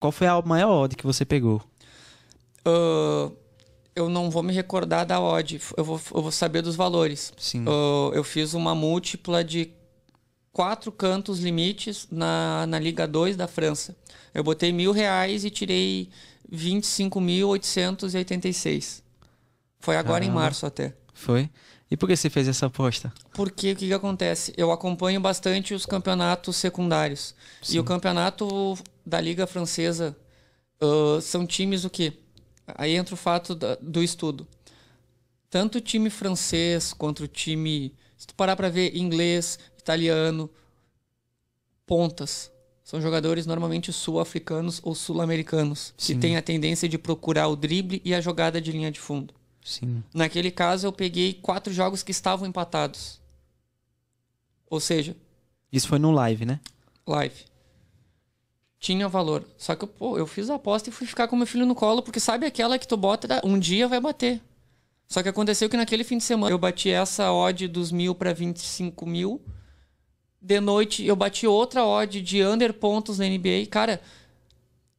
Qual foi a maior odd que você pegou? Uh, eu não vou me recordar da odd. Eu vou, eu vou saber dos valores. Sim. Uh, eu fiz uma múltipla de quatro cantos limites na, na Liga 2 da França. Eu botei mil reais e tirei 25.886. Foi agora em março até. Foi? E por que você fez essa aposta? Porque o que, que acontece? Eu acompanho bastante os campeonatos secundários. Sim. E o campeonato da Liga Francesa uh, são times o quê? Aí entra o fato da, do estudo. Tanto o time francês quanto o time. Se tu parar para ver inglês, italiano, pontas. São jogadores normalmente sul-africanos ou sul-americanos, que têm a tendência de procurar o drible e a jogada de linha de fundo. Sim. Naquele caso, eu peguei quatro jogos que estavam empatados. Ou seja. Isso foi no live, né? Live tinha valor. Só que, pô, eu fiz a aposta e fui ficar com meu filho no colo, porque sabe aquela que tu bota, tá, um dia vai bater. Só que aconteceu que naquele fim de semana eu bati essa odd dos mil para 25 mil. De noite eu bati outra odd de under pontos na NBA. Cara,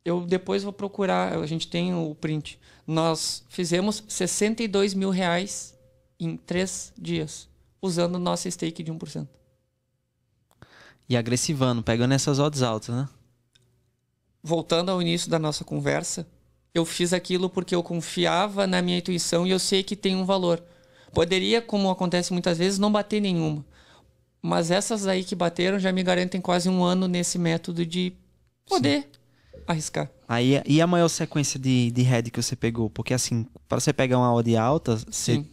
eu depois vou procurar, a gente tem o print. Nós fizemos 62 mil reais em três dias, usando nossa stake de 1%. E agressivando, pegando essas odds altas, né? voltando ao início da nossa conversa, eu fiz aquilo porque eu confiava na minha intuição e eu sei que tem um valor. Poderia, como acontece muitas vezes, não bater nenhuma. Mas essas aí que bateram já me garantem quase um ano nesse método de poder Sim. arriscar. Aí, e a maior sequência de, de head que você pegou? Porque assim, para você pegar uma odd alta, você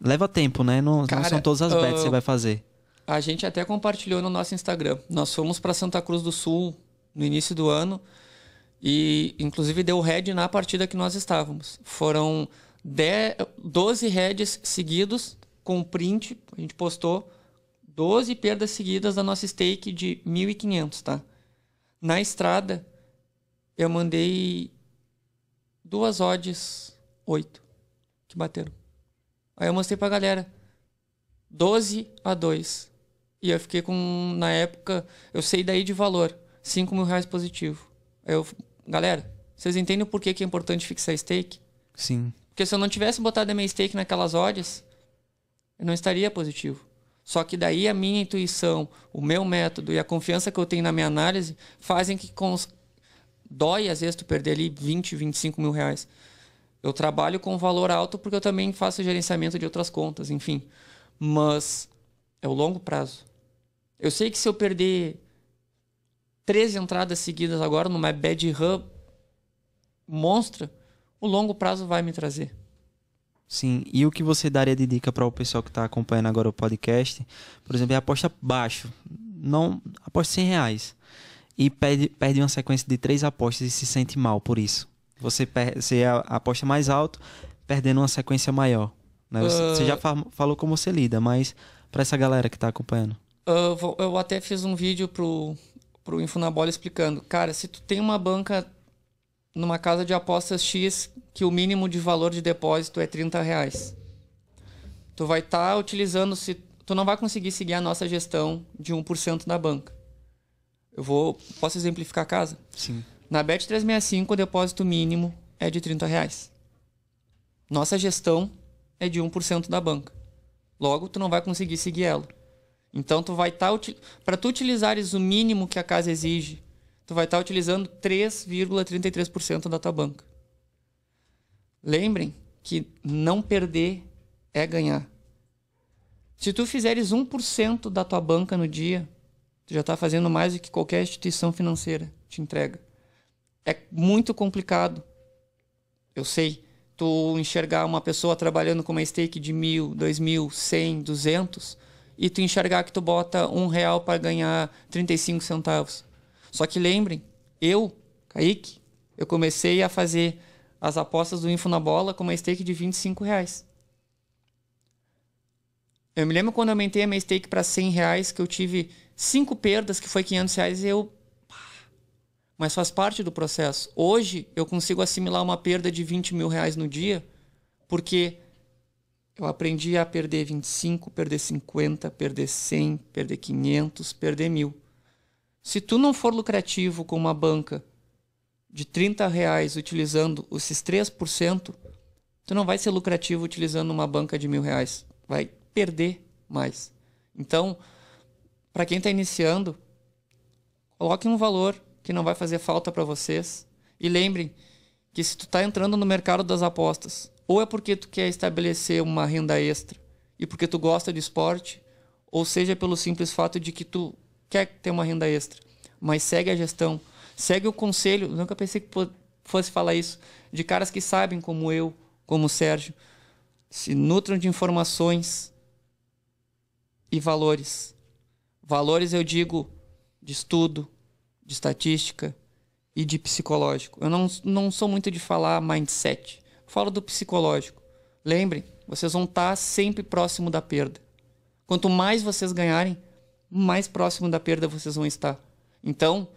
leva tempo, né? Não, Cara, não são todas as bets uh, que você vai fazer. A gente até compartilhou no nosso Instagram. Nós fomos para Santa Cruz do Sul no início do ano e inclusive deu red na partida que nós estávamos. Foram 10, 12 reds seguidos com print, a gente postou 12 perdas seguidas da nossa stake de 1.500, tá? Na estrada, eu mandei duas odds, 8, que bateram. Aí eu mostrei pra galera, 12 a 2. E eu fiquei com, na época, eu sei daí de valor, 5 mil reais positivo. eu, galera, vocês entendem por que, que é importante fixar stake? Sim. Porque se eu não tivesse botado a minha stake naquelas odds, eu não estaria positivo. Só que daí a minha intuição, o meu método e a confiança que eu tenho na minha análise fazem que cons... dói às vezes tu perder ali 20, 25 mil reais. Eu trabalho com valor alto porque eu também faço gerenciamento de outras contas, enfim. Mas é o longo prazo. Eu sei que se eu perder três entradas seguidas agora numa bad run monstra, o longo prazo vai me trazer. Sim, e o que você daria de dica para o pessoal que está acompanhando agora o podcast, por exemplo, é aposta baixo, não aposta 100 reais e perde, perde uma sequência de três apostas e se sente mal por isso. Você, per, você é aposta mais alto, perdendo uma sequência maior. Né? Você, uh... você, já ah. fa falou como você lida, mas para essa galera que está acompanhando. Uh, eu até fiz um vídeo pro pro Infunabola explicando, cara, se tu tem uma banca numa casa de apostas X que o mínimo de valor de depósito é 30 reais, tu vai estar tá utilizando, se tu não vai conseguir seguir a nossa gestão de 1% da banca. Eu vou, posso exemplificar a casa? Sim. Na Bet365, o depósito mínimo é de 30 reais. Nossa gestão é de 1% da banca. Logo, tu não vai conseguir seguir ela. Então tu vai estar tá, para tu utilizares o mínimo que a casa exige, tu vai estar tá utilizando 3,33% da tua banca. Lembrem que não perder é ganhar. Se tu fizeres 1% da tua banca no dia, tu já está fazendo mais do que qualquer instituição financeira te entrega. É muito complicado. Eu sei. Tu enxergar uma pessoa trabalhando com uma stake de mil, dois mil, cem, duzentos e tu enxergar que tu bota um real para ganhar 35 centavos. Só que lembrem, eu, Kaique, eu comecei a fazer as apostas do Info na Bola com uma stake de 25 reais. Eu me lembro quando eu aumentei a minha stake para 100 reais, que eu tive cinco perdas, que foi 500 reais, e eu... Mas faz parte do processo. Hoje, eu consigo assimilar uma perda de 20 mil reais no dia, porque eu aprendi a perder 25, perder 50, perder 100, perder 500, perder mil. Se tu não for lucrativo com uma banca de 30 reais utilizando esses 3%, tu não vai ser lucrativo utilizando uma banca de mil reais. Vai perder mais. Então, para quem está iniciando, coloque um valor que não vai fazer falta para vocês. E lembrem que se tu está entrando no mercado das apostas, ou é porque tu quer estabelecer uma renda extra e porque tu gosta de esporte, ou seja, pelo simples fato de que tu quer ter uma renda extra, mas segue a gestão, segue o conselho. Nunca pensei que fosse falar isso de caras que sabem como eu, como o Sérgio, se nutram de informações e valores. Valores eu digo de estudo, de estatística e de psicológico. Eu não, não sou muito de falar mindset falo do psicológico. Lembrem, vocês vão estar sempre próximo da perda. Quanto mais vocês ganharem, mais próximo da perda vocês vão estar. Então,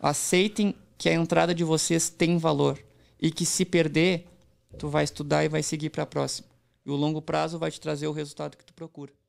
aceitem que a entrada de vocês tem valor e que se perder, tu vai estudar e vai seguir para a próxima. E o longo prazo vai te trazer o resultado que tu procura.